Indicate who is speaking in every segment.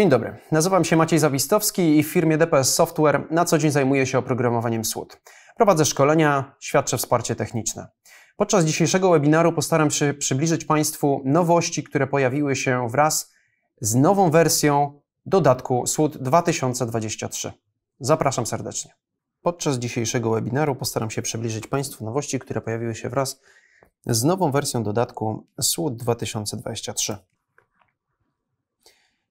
Speaker 1: Dzień dobry, nazywam się Maciej Zawistowski i w firmie DPS Software na co dzień zajmuję się oprogramowaniem SWOT. Prowadzę szkolenia, świadczę wsparcie techniczne. Podczas dzisiejszego webinaru postaram się przybliżyć Państwu nowości, które pojawiły się wraz z nową wersją dodatku SWOT 2023. Zapraszam serdecznie. Podczas dzisiejszego webinaru postaram się przybliżyć Państwu nowości, które pojawiły się wraz z nową wersją dodatku SWOT 2023.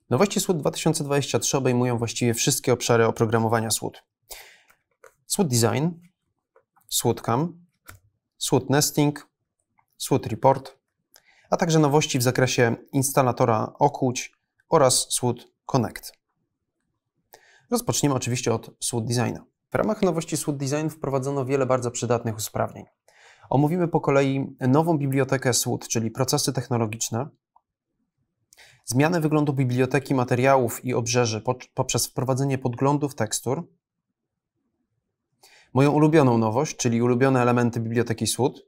Speaker 1: Nowości SWOT 2023 obejmują właściwie wszystkie obszary oprogramowania SWOT. SWOT Design, SWOT Cam, SWOT Nesting, SWOT Report, a także nowości w zakresie instalatora Okuć oraz SWOT Connect. Rozpoczniemy oczywiście od SWOT Designa. W ramach nowości SWOT Design wprowadzono wiele bardzo przydatnych usprawnień. Omówimy po kolei nową bibliotekę SWOT, czyli procesy technologiczne, zmianę wyglądu biblioteki materiałów i obrzeży poprzez wprowadzenie podglądów tekstur, moją ulubioną nowość, czyli ulubione elementy biblioteki słód,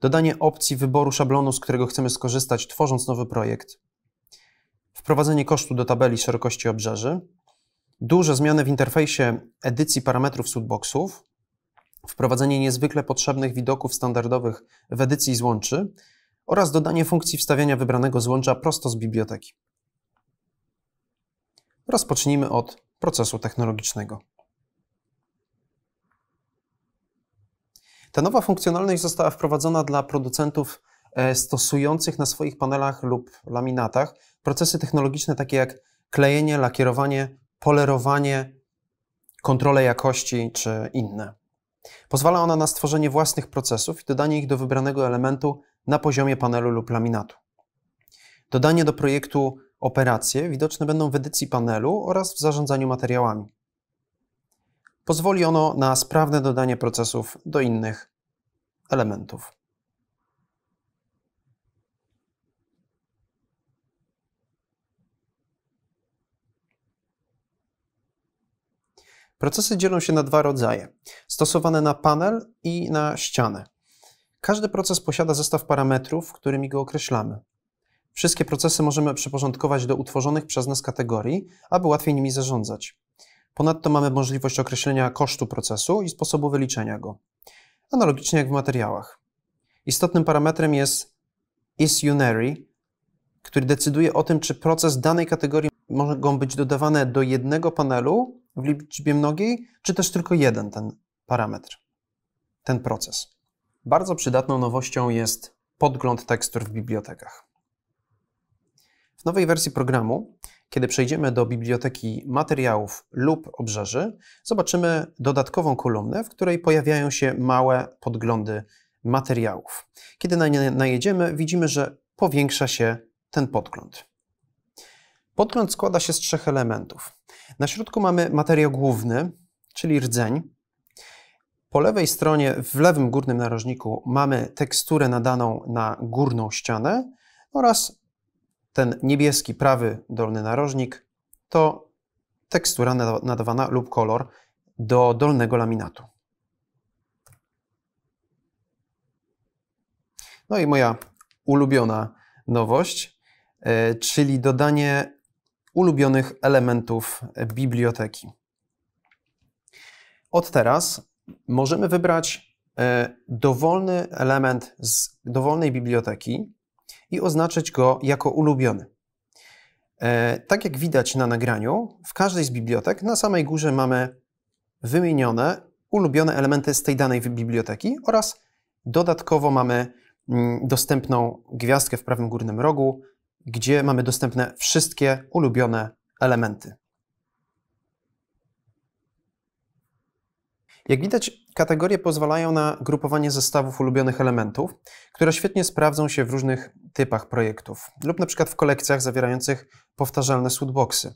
Speaker 1: dodanie opcji wyboru szablonu, z którego chcemy skorzystać, tworząc nowy projekt, wprowadzenie kosztu do tabeli szerokości obrzeży, duże zmiany w interfejsie edycji parametrów SWOTboxów, wprowadzenie niezwykle potrzebnych widoków standardowych w edycji złączy, oraz dodanie funkcji wstawiania wybranego złącza prosto z biblioteki. Rozpocznijmy od procesu technologicznego. Ta nowa funkcjonalność została wprowadzona dla producentów e, stosujących na swoich panelach lub laminatach procesy technologiczne takie jak klejenie, lakierowanie, polerowanie, kontrole jakości czy inne. Pozwala ona na stworzenie własnych procesów i dodanie ich do wybranego elementu na poziomie panelu lub laminatu. Dodanie do projektu operacje widoczne będą w edycji panelu oraz w zarządzaniu materiałami. Pozwoli ono na sprawne dodanie procesów do innych elementów. Procesy dzielą się na dwa rodzaje: stosowane na panel i na ścianę. Każdy proces posiada zestaw parametrów, którymi go określamy. Wszystkie procesy możemy przyporządkować do utworzonych przez nas kategorii, aby łatwiej nimi zarządzać. Ponadto mamy możliwość określenia kosztu procesu i sposobu wyliczenia go, analogicznie jak w materiałach. Istotnym parametrem jest isunary, który decyduje o tym, czy proces danej kategorii mogą być dodawane do jednego panelu w liczbie mnogiej, czy też tylko jeden ten parametr, ten proces. Bardzo przydatną nowością jest podgląd tekstur w bibliotekach. W nowej wersji programu, kiedy przejdziemy do biblioteki materiałów lub obrzeży, zobaczymy dodatkową kolumnę, w której pojawiają się małe podglądy materiałów. Kiedy na nie najedziemy, widzimy, że powiększa się ten podgląd. Podgląd składa się z trzech elementów. Na środku mamy materiał główny, czyli rdzeń, po lewej stronie, w lewym górnym narożniku mamy teksturę nadaną na górną ścianę oraz ten niebieski prawy dolny narożnik to tekstura nadawana lub kolor do dolnego laminatu. No i moja ulubiona nowość, e, czyli dodanie ulubionych elementów biblioteki. Od teraz możemy wybrać e, dowolny element z dowolnej biblioteki i oznaczyć go jako ulubiony. E, tak jak widać na nagraniu, w każdej z bibliotek na samej górze mamy wymienione ulubione elementy z tej danej biblioteki oraz dodatkowo mamy mm, dostępną gwiazdkę w prawym górnym rogu, gdzie mamy dostępne wszystkie ulubione elementy. Jak widać, kategorie pozwalają na grupowanie zestawów ulubionych elementów, które świetnie sprawdzą się w różnych typach projektów lub na przykład w kolekcjach zawierających powtarzalne sweetboxy.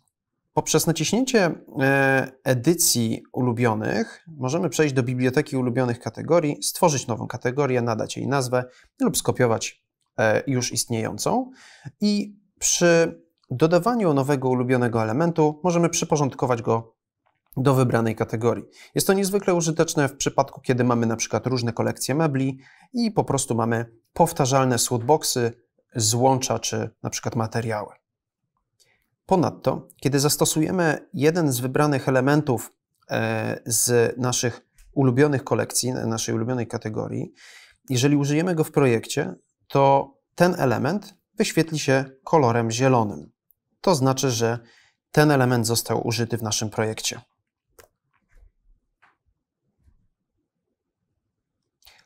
Speaker 1: Poprzez naciśnięcie e, edycji ulubionych możemy przejść do biblioteki ulubionych kategorii, stworzyć nową kategorię, nadać jej nazwę lub skopiować e, już istniejącą i przy dodawaniu nowego ulubionego elementu możemy przyporządkować go do wybranej kategorii. Jest to niezwykle użyteczne w przypadku, kiedy mamy na przykład różne kolekcje mebli i po prostu mamy powtarzalne slotboxy, złącza czy na przykład materiały. Ponadto, kiedy zastosujemy jeden z wybranych elementów e, z naszych ulubionych kolekcji, naszej ulubionej kategorii, jeżeli użyjemy go w projekcie, to ten element wyświetli się kolorem zielonym. To znaczy, że ten element został użyty w naszym projekcie.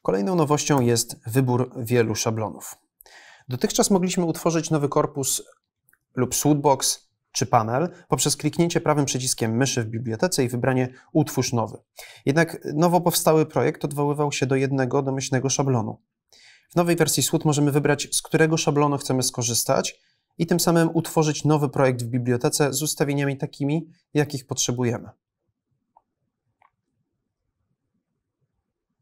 Speaker 1: Kolejną nowością jest wybór wielu szablonów. Dotychczas mogliśmy utworzyć nowy korpus lub Swoodbox czy panel poprzez kliknięcie prawym przyciskiem myszy w bibliotece i wybranie Utwórz nowy. Jednak nowo powstały projekt odwoływał się do jednego domyślnego szablonu. W nowej wersji Swood możemy wybrać, z którego szablonu chcemy skorzystać i tym samym utworzyć nowy projekt w bibliotece z ustawieniami takimi, jakich potrzebujemy.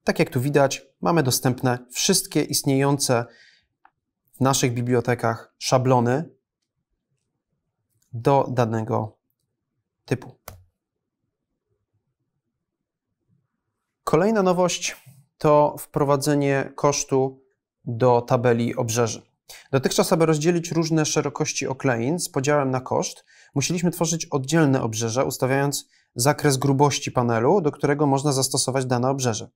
Speaker 1: Tak jak tu widać, mamy dostępne wszystkie istniejące w naszych bibliotekach szablony do danego typu. Kolejna nowość to wprowadzenie kosztu do tabeli obrzeży. Dotychczas, aby rozdzielić różne szerokości oklein z podziałem na koszt, musieliśmy tworzyć oddzielne obrzeże, ustawiając zakres grubości panelu, do którego można zastosować dane obrzeże.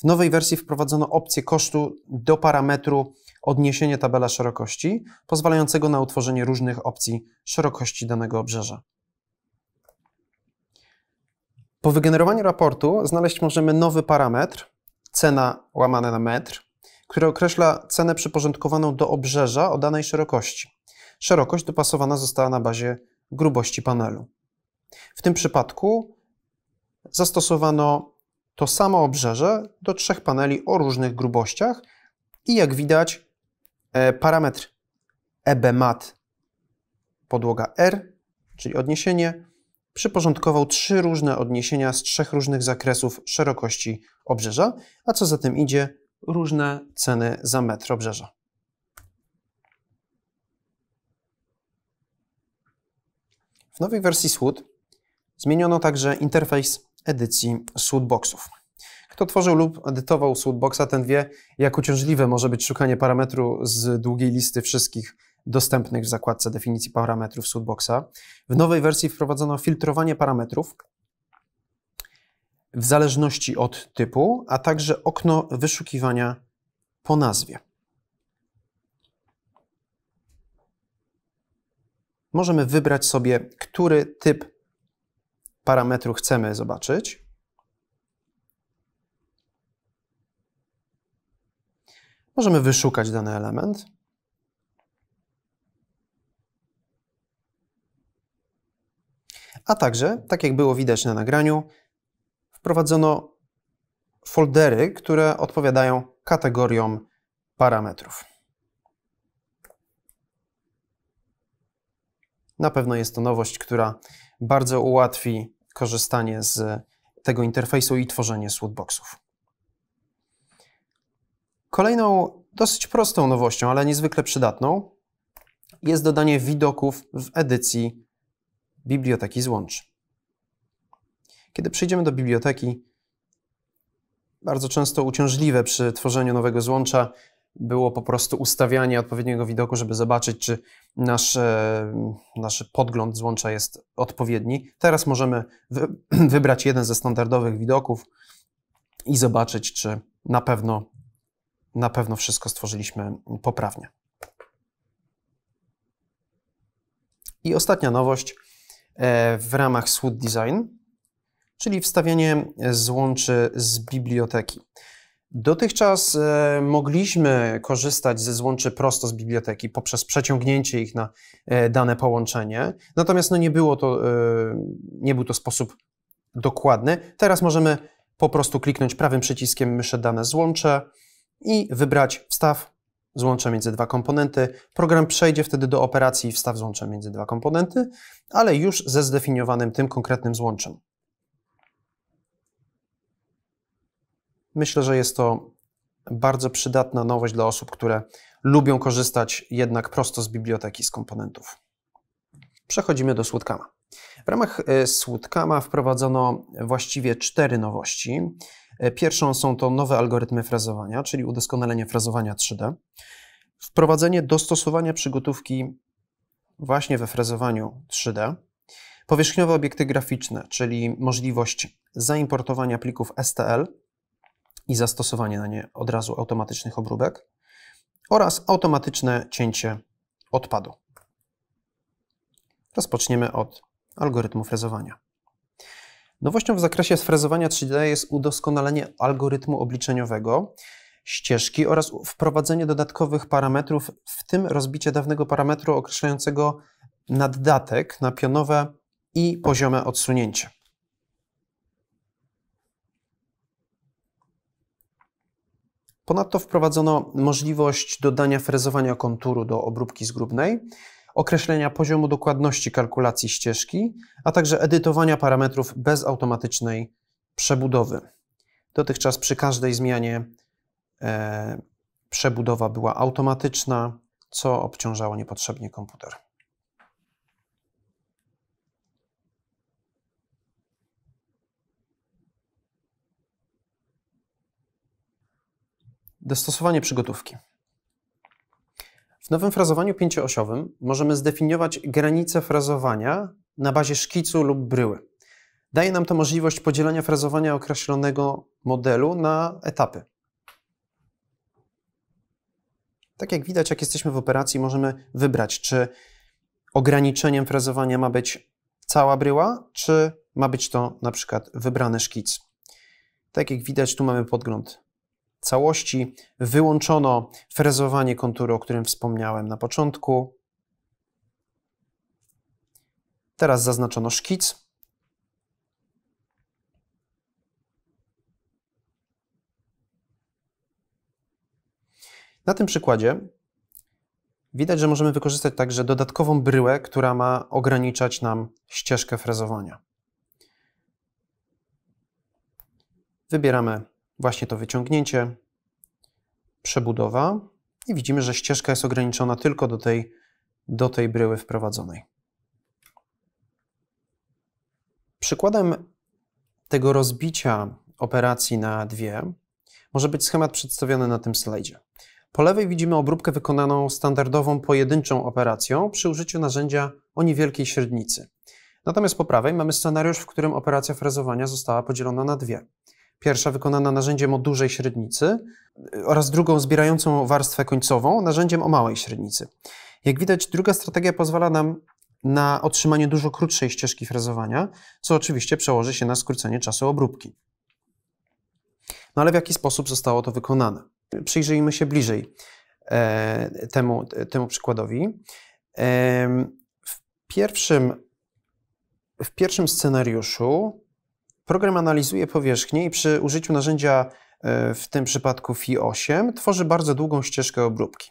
Speaker 1: W nowej wersji wprowadzono opcję kosztu do parametru odniesienia tabela szerokości, pozwalającego na utworzenie różnych opcji szerokości danego obrzeża. Po wygenerowaniu raportu znaleźć możemy nowy parametr, cena łamane na metr, który określa cenę przyporządkowaną do obrzeża o danej szerokości. Szerokość dopasowana została na bazie grubości panelu. W tym przypadku zastosowano to samo obrzeże do trzech paneli o różnych grubościach i jak widać e, parametr EBMAT podłoga R, czyli odniesienie, przyporządkował trzy różne odniesienia z trzech różnych zakresów szerokości obrzeża, a co za tym idzie, różne ceny za metr obrzeża. W nowej wersji Swood zmieniono także interfejs edycji shootboxów. Kto tworzył lub edytował shootboxa, ten wie, jak uciążliwe może być szukanie parametru z długiej listy wszystkich dostępnych w zakładce definicji parametrów shootboxa. W nowej wersji wprowadzono filtrowanie parametrów w zależności od typu, a także okno wyszukiwania po nazwie. Możemy wybrać sobie, który typ parametru chcemy zobaczyć. Możemy wyszukać dany element. A także, tak jak było widać na nagraniu, wprowadzono foldery, które odpowiadają kategoriom parametrów. Na pewno jest to nowość, która bardzo ułatwi korzystanie z tego interfejsu i tworzenie slotboxów. Kolejną dosyć prostą nowością, ale niezwykle przydatną jest dodanie widoków w edycji biblioteki złączy. Kiedy przejdziemy do biblioteki, bardzo często uciążliwe przy tworzeniu nowego złącza było po prostu ustawianie odpowiedniego widoku, żeby zobaczyć, czy nasz, e, nasz podgląd złącza jest odpowiedni. Teraz możemy wybrać jeden ze standardowych widoków i zobaczyć, czy na pewno, na pewno wszystko stworzyliśmy poprawnie. I ostatnia nowość e, w ramach Swoot Design, czyli wstawianie złączy z biblioteki. Dotychczas e, mogliśmy korzystać ze złączy prosto z biblioteki poprzez przeciągnięcie ich na e, dane połączenie, natomiast no nie, było to, e, nie był to sposób dokładny. Teraz możemy po prostu kliknąć prawym przyciskiem myszy dane złącze i wybrać wstaw złącze między dwa komponenty. Program przejdzie wtedy do operacji wstaw złącze między dwa komponenty, ale już ze zdefiniowanym tym konkretnym złączem. Myślę, że jest to bardzo przydatna nowość dla osób, które lubią korzystać jednak prosto z biblioteki, z komponentów. Przechodzimy do Słodkama. W ramach y, Słodkama wprowadzono właściwie cztery nowości. Y, pierwszą są to nowe algorytmy frazowania, czyli udoskonalenie frazowania 3D, wprowadzenie dostosowania przygotówki właśnie we frazowaniu 3D, powierzchniowe obiekty graficzne, czyli możliwość zaimportowania plików STL i zastosowanie na nie od razu automatycznych obróbek oraz automatyczne cięcie odpadu. Rozpoczniemy od algorytmu frezowania. Nowością w zakresie sfrezowania 3D jest udoskonalenie algorytmu obliczeniowego ścieżki oraz wprowadzenie dodatkowych parametrów, w tym rozbicie dawnego parametru określającego naddatek na pionowe i poziome odsunięcie. Ponadto wprowadzono możliwość dodania frezowania konturu do obróbki zgrubnej, określenia poziomu dokładności kalkulacji ścieżki, a także edytowania parametrów bez automatycznej przebudowy. Dotychczas przy każdej zmianie e, przebudowa była automatyczna, co obciążało niepotrzebnie komputer. Dostosowanie przygotówki. W nowym frazowaniu pięcioosiowym możemy zdefiniować granice frazowania na bazie szkicu lub bryły. Daje nam to możliwość podzielenia frazowania określonego modelu na etapy. Tak jak widać, jak jesteśmy w operacji, możemy wybrać, czy ograniczeniem frazowania ma być cała bryła, czy ma być to na przykład wybrany szkic. Tak jak widać, tu mamy podgląd całości. Wyłączono frezowanie konturu, o którym wspomniałem na początku. Teraz zaznaczono szkic. Na tym przykładzie widać, że możemy wykorzystać także dodatkową bryłę, która ma ograniczać nam ścieżkę frezowania. Wybieramy właśnie to wyciągnięcie, przebudowa i widzimy, że ścieżka jest ograniczona tylko do tej, do tej bryły wprowadzonej. Przykładem tego rozbicia operacji na dwie może być schemat przedstawiony na tym slajdzie. Po lewej widzimy obróbkę wykonaną standardową pojedynczą operacją przy użyciu narzędzia o niewielkiej średnicy. Natomiast po prawej mamy scenariusz, w którym operacja frezowania została podzielona na dwie. Pierwsza wykonana narzędziem o dużej średnicy e, oraz drugą zbierającą warstwę końcową narzędziem o małej średnicy. Jak widać, druga strategia pozwala nam na otrzymanie dużo krótszej ścieżki frezowania, co oczywiście przełoży się na skrócenie czasu obróbki. No ale w jaki sposób zostało to wykonane? Przyjrzyjmy się bliżej e, temu, temu przykładowi. E, w, pierwszym, w pierwszym scenariuszu Program analizuje powierzchnię i przy użyciu narzędzia, e, w tym przypadku FI8, tworzy bardzo długą ścieżkę obróbki.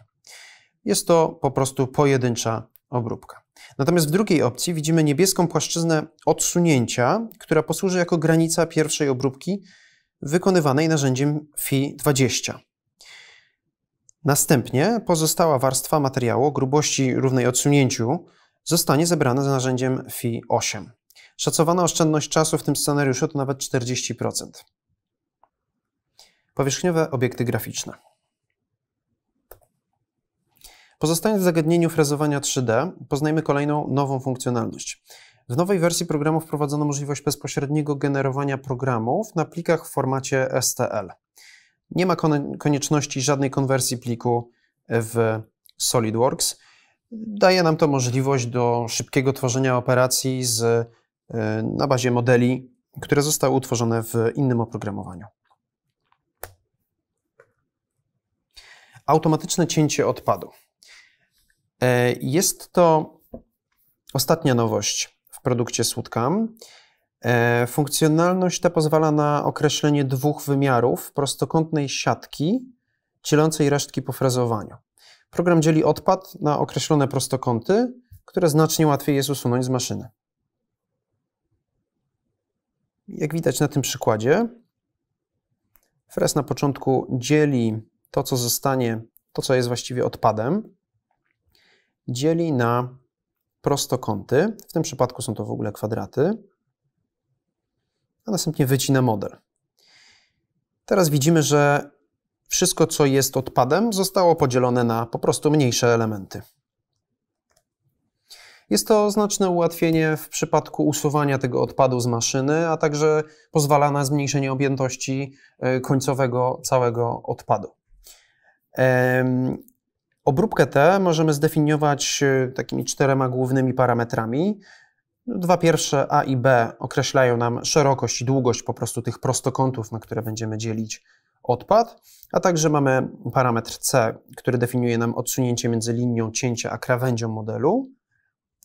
Speaker 1: Jest to po prostu pojedyncza obróbka. Natomiast w drugiej opcji widzimy niebieską płaszczyznę odsunięcia, która posłuży jako granica pierwszej obróbki wykonywanej narzędziem FI20. Następnie pozostała warstwa materiału grubości równej odsunięciu zostanie zebrana z narzędziem FI8. Szacowana oszczędność czasu w tym scenariuszu to nawet 40%. Powierzchniowe obiekty graficzne. Pozostając w zagadnieniu frezowania 3D, poznajmy kolejną nową funkcjonalność. W nowej wersji programu wprowadzono możliwość bezpośredniego generowania programów na plikach w formacie STL. Nie ma konieczności żadnej konwersji pliku w SolidWorks. Daje nam to możliwość do szybkiego tworzenia operacji z Y, na bazie modeli, które zostały utworzone w innym oprogramowaniu. Automatyczne cięcie odpadu. E, jest to ostatnia nowość w produkcie Słodkam. E, funkcjonalność ta pozwala na określenie dwóch wymiarów prostokątnej siatki cielącej resztki po frezowaniu. Program dzieli odpad na określone prostokąty, które znacznie łatwiej jest usunąć z maszyny. Jak widać na tym przykładzie, Fres na początku dzieli to, co zostanie, to, co jest właściwie odpadem, dzieli na prostokąty. W tym przypadku są to w ogóle kwadraty. A następnie wycina model. Teraz widzimy, że wszystko, co jest odpadem, zostało podzielone na po prostu mniejsze elementy. Jest to znaczne ułatwienie w przypadku usuwania tego odpadu z maszyny, a także pozwala na zmniejszenie objętości e, końcowego całego odpadu. Obróbkę tę możemy zdefiniować e, takimi czterema głównymi parametrami. Dwa pierwsze A i B określają nam szerokość i długość po prostu tych prostokątów, na które będziemy dzielić odpad, a także mamy parametr C, który definiuje nam odsunięcie między linią cięcia a krawędzią modelu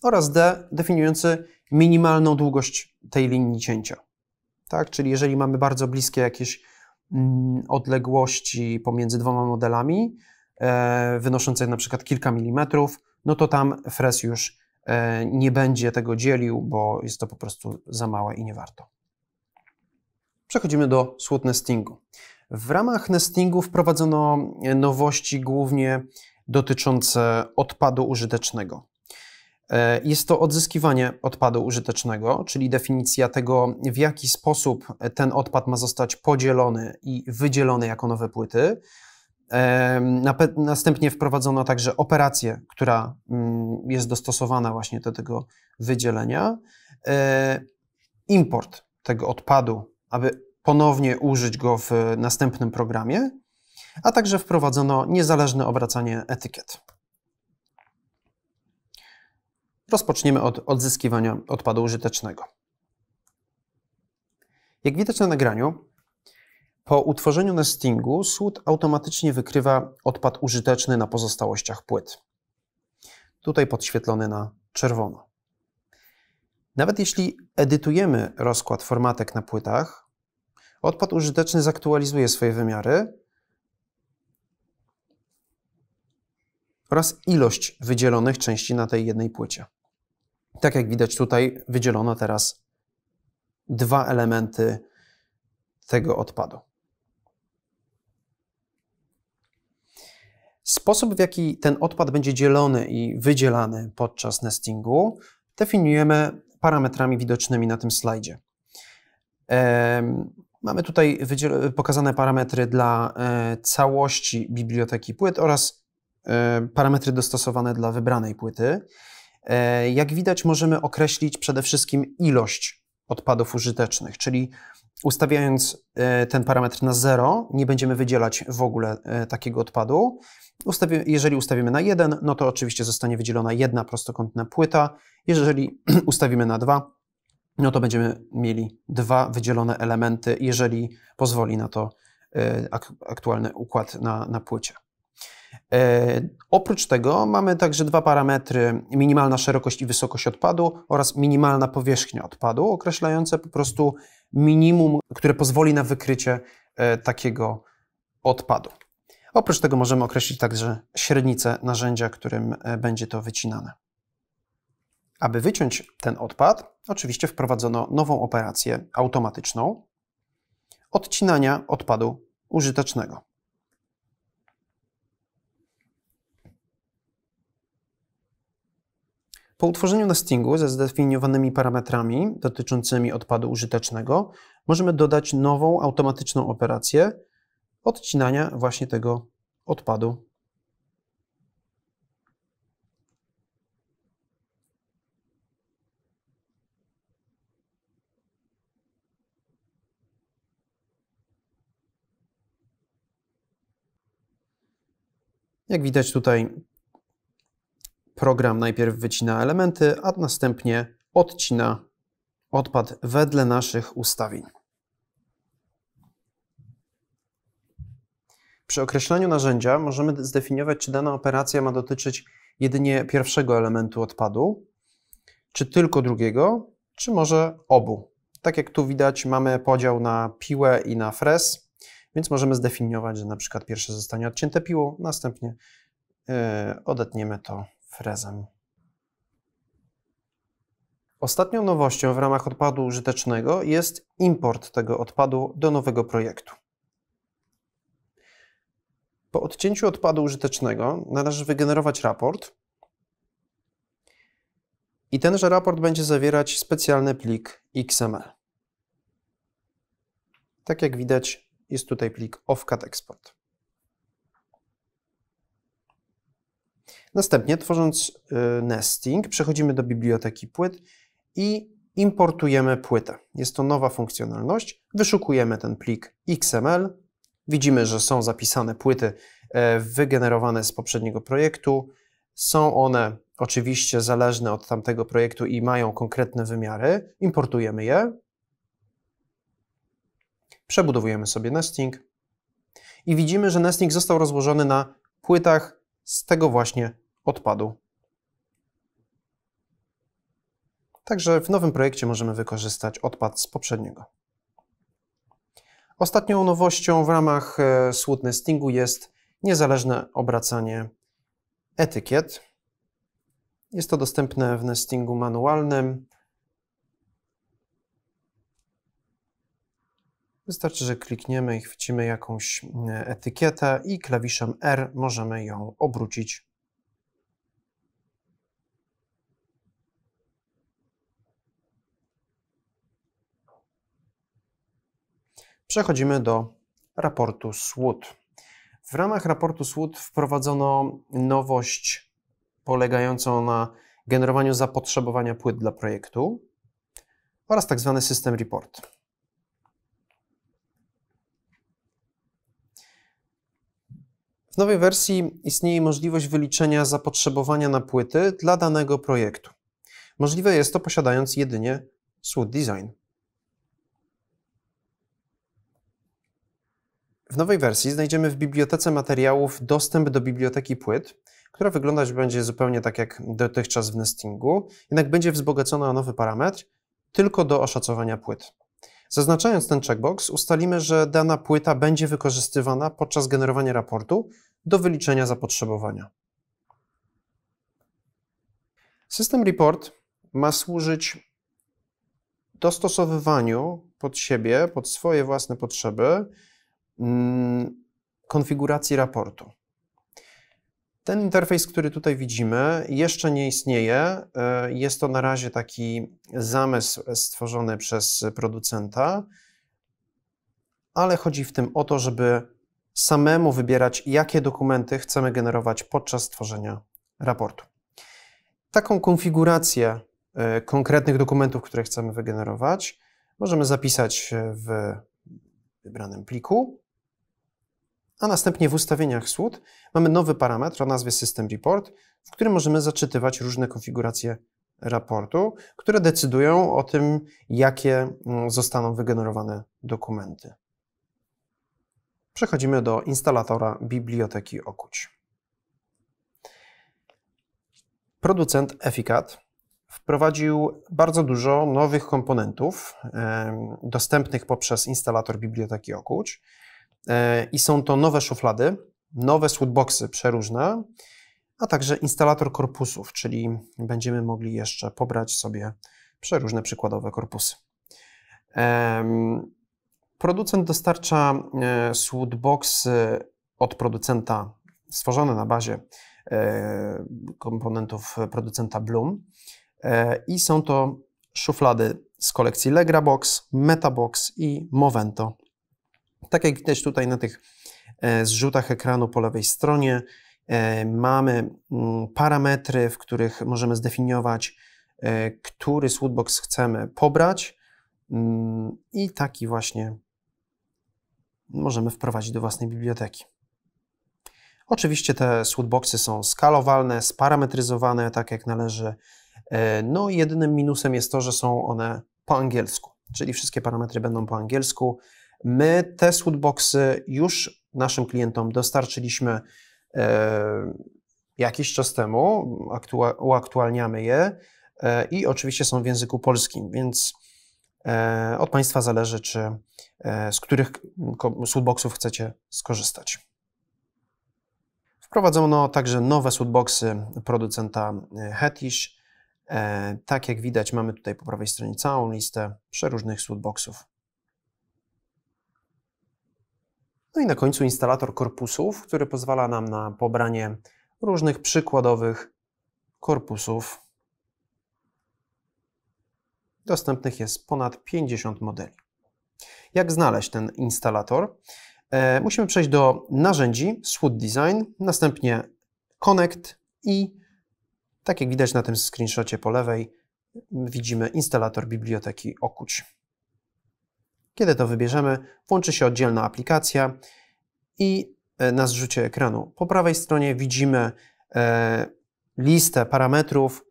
Speaker 1: oraz D definiujący minimalną długość tej linii cięcia. Tak? Czyli jeżeli mamy bardzo bliskie jakieś mm, odległości pomiędzy dwoma modelami, e, wynoszące na przykład kilka milimetrów, no to tam Fres już e, nie będzie tego dzielił, bo jest to po prostu za małe i nie warto. Przechodzimy do słód nestingu. W ramach nestingu wprowadzono e, nowości głównie dotyczące odpadu użytecznego. E, jest to odzyskiwanie odpadu użytecznego, czyli definicja tego, w jaki sposób ten odpad ma zostać podzielony i wydzielony jako nowe płyty. E, następnie wprowadzono także operację, która mm, jest dostosowana właśnie do tego wydzielenia. E, import tego odpadu, aby ponownie użyć go w następnym programie, a także wprowadzono niezależne obracanie etykiet. Rozpoczniemy od odzyskiwania odpadu użytecznego. Jak widać na nagraniu, po utworzeniu nestingu słód automatycznie wykrywa odpad użyteczny na pozostałościach płyt. Tutaj podświetlony na czerwono. Nawet jeśli edytujemy rozkład formatek na płytach, odpad użyteczny zaktualizuje swoje wymiary oraz ilość wydzielonych części na tej jednej płycie. Tak jak widać tutaj, wydzielono teraz dwa elementy tego odpadu. Sposób, w jaki ten odpad będzie dzielony i wydzielany podczas nestingu, definiujemy parametrami widocznymi na tym slajdzie. Mamy tutaj pokazane parametry dla e, całości biblioteki płyt oraz e, parametry dostosowane dla wybranej płyty. E, jak widać, możemy określić przede wszystkim ilość odpadów użytecznych, czyli ustawiając e, ten parametr na 0, nie będziemy wydzielać w ogóle e, takiego odpadu. jeżeli ustawimy na 1, no to oczywiście zostanie wydzielona jedna prostokątna płyta. Jeżeli ustawimy na 2, no to będziemy mieli dwa wydzielone elementy, jeżeli pozwoli na to aktualny układ na, na płycie. E, oprócz tego mamy także dwa parametry: minimalna szerokość i wysokość odpadu oraz minimalna powierzchnia odpadu, określające po prostu minimum, które pozwoli na wykrycie e, takiego odpadu. Oprócz tego możemy określić także średnicę narzędzia, którym e, będzie to wycinane. Aby wyciąć ten odpad, oczywiście wprowadzono nową operację automatyczną odcinania odpadu użytecznego. Po utworzeniu nestingu ze zdefiniowanymi parametrami dotyczącymi odpadu użytecznego możemy dodać nową automatyczną operację odcinania właśnie tego odpadu Jak widać tutaj Program najpierw wycina elementy, a następnie odcina odpad wedle naszych ustawień. Przy określeniu narzędzia możemy zdefiniować, czy dana operacja ma dotyczyć jedynie pierwszego elementu odpadu, czy tylko drugiego, czy może obu. Tak jak tu widać, mamy podział na piłę i na frez, więc możemy zdefiniować, że na przykład pierwsze zostanie odcięte piłą, następnie yy, odetniemy to frezem. Ostatnią nowością w ramach odpadu użytecznego jest import tego odpadu do nowego projektu. Po odcięciu odpadu użytecznego należy wygenerować raport i tenże raport będzie zawierać specjalny plik XML. Tak jak widać, jest tutaj plik offcut export. Następnie, tworząc y, nesting, przechodzimy do biblioteki płyt i importujemy płytę. Jest to nowa funkcjonalność. Wyszukujemy ten plik XML. Widzimy, że są zapisane płyty e, wygenerowane z poprzedniego projektu. Są one oczywiście zależne od tamtego projektu i mają konkretne wymiary. Importujemy je. Przebudowujemy sobie nesting i widzimy, że nesting został rozłożony na płytach z tego właśnie Odpadu. Także w nowym projekcie możemy wykorzystać odpad z poprzedniego. Ostatnią nowością w ramach e, słód nestingu jest niezależne obracanie etykiet. Jest to dostępne w nestingu manualnym. Wystarczy, że klikniemy i chwycimy jakąś e, etykietę i klawiszem R możemy ją obrócić Przechodzimy do raportu SWOT. W ramach raportu SWOT wprowadzono nowość polegającą na generowaniu zapotrzebowania płyt dla projektu oraz tak zwany system report. W nowej wersji istnieje możliwość wyliczenia zapotrzebowania na płyty dla danego projektu. Możliwe jest to posiadając jedynie Słód Design. W nowej wersji znajdziemy w bibliotece materiałów dostęp do biblioteki płyt, która wyglądać będzie zupełnie tak jak dotychczas w nestingu, jednak będzie wzbogacona o nowy parametr tylko do oszacowania płyt. Zaznaczając ten checkbox, ustalimy, że dana płyta będzie wykorzystywana podczas generowania raportu do wyliczenia zapotrzebowania. System report ma służyć dostosowywaniu pod siebie, pod swoje własne potrzeby Mm, konfiguracji raportu. Ten interfejs, który tutaj widzimy, jeszcze nie istnieje. E, jest to na razie taki zamysł stworzony przez producenta, ale chodzi w tym o to, żeby samemu wybierać, jakie dokumenty chcemy generować podczas tworzenia raportu. Taką konfigurację e, konkretnych dokumentów, które chcemy wygenerować, możemy zapisać w wybranym pliku a następnie w ustawieniach SWOT mamy nowy parametr o nazwie System Report, w którym możemy zaczytywać różne konfiguracje raportu, które decydują o tym, jakie mm, zostaną wygenerowane dokumenty. Przechodzimy do instalatora biblioteki Okuć. Producent Efficat wprowadził bardzo dużo nowych komponentów dostępnych poprzez instalator biblioteki Okuć. E, i są to nowe szuflady, nowe sweetboxy przeróżne, a także instalator korpusów, czyli będziemy mogli jeszcze pobrać sobie przeróżne przykładowe korpusy. Producent dostarcza e, sweetboxy od producenta stworzone na bazie e, komponentów producenta Bloom i są to szuflady z kolekcji Legra Box, Metabox i Movento. Tak jak widać tutaj na tych e, zrzutach ekranu po lewej stronie, e, mamy mm, parametry, w których możemy zdefiniować, e, który slotbox chcemy pobrać mm, i taki właśnie możemy wprowadzić do własnej biblioteki. Oczywiście te slotboxy są skalowalne, sparametryzowane tak jak należy. No jedynym minusem jest to, że są one po angielsku, czyli wszystkie parametry będą po angielsku. My te sweetboxy już naszym klientom dostarczyliśmy e, jakiś czas temu, aktua- uaktualniamy je e, i oczywiście są w języku polskim, więc e, od Państwa zależy, czy z których sweetboxów chcecie skorzystać. Wprowadzono także nowe sweetboxy producenta Hetish. Tak jak widać, mamy tutaj po prawej stronie całą listę przeróżnych sweetboxów. No i na końcu instalator korpusów, który pozwala nam na pobranie różnych przykładowych korpusów. Dostępnych jest ponad 50 modeli. Jak znaleźć ten instalator? E, musimy przejść do narzędzi Swoot Design, następnie Connect i tak jak widać na tym screenshotie po lewej widzimy instalator biblioteki Okuć. Kiedy to wybierzemy, włączy się oddzielna aplikacja i e, na zrzucie ekranu po prawej stronie widzimy e, listę parametrów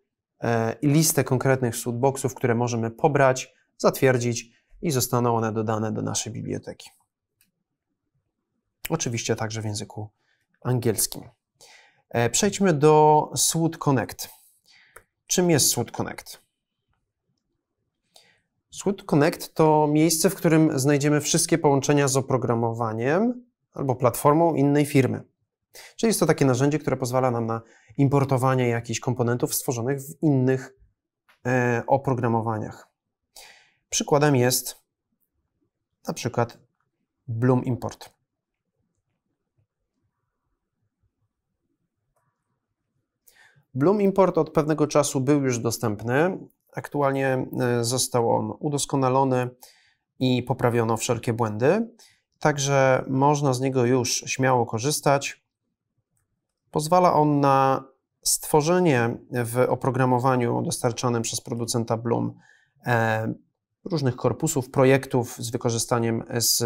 Speaker 1: e, i listę konkretnych slotboxów, które możemy pobrać, zatwierdzić i zostaną one dodane do naszej biblioteki. Oczywiście także w języku angielskim. Przejdźmy do SUD Connect. Czym jest SUD Connect? Squid Connect to miejsce, w którym znajdziemy wszystkie połączenia z oprogramowaniem albo platformą innej firmy. Czyli jest to takie narzędzie, które pozwala nam na importowanie jakichś komponentów stworzonych w innych e, oprogramowaniach. Przykładem jest na przykład Bloom Import. Bloom Import od pewnego czasu był już dostępny Aktualnie e, został on udoskonalony i poprawiono wszelkie błędy, także można z niego już śmiało korzystać. Pozwala on na stworzenie w oprogramowaniu dostarczanym przez producenta Bloom e, różnych korpusów, projektów z wykorzystaniem e, z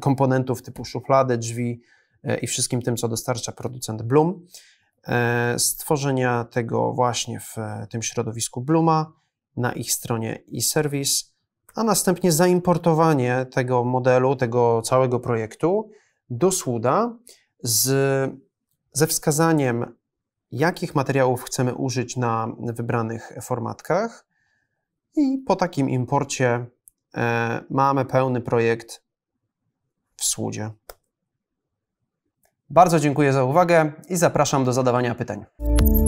Speaker 1: komponentów typu szuflady, drzwi i wszystkim tym, co dostarcza producent Bloom. Stworzenia tego właśnie w tym środowisku Bluma na ich stronie e-serwis, a następnie zaimportowanie tego modelu, tego całego projektu do Słuda z, ze wskazaniem, jakich materiałów chcemy użyć na wybranych formatkach. I po takim imporcie e, mamy pełny projekt w Słudzie. Bardzo dziękuję za uwagę i zapraszam do zadawania pytań.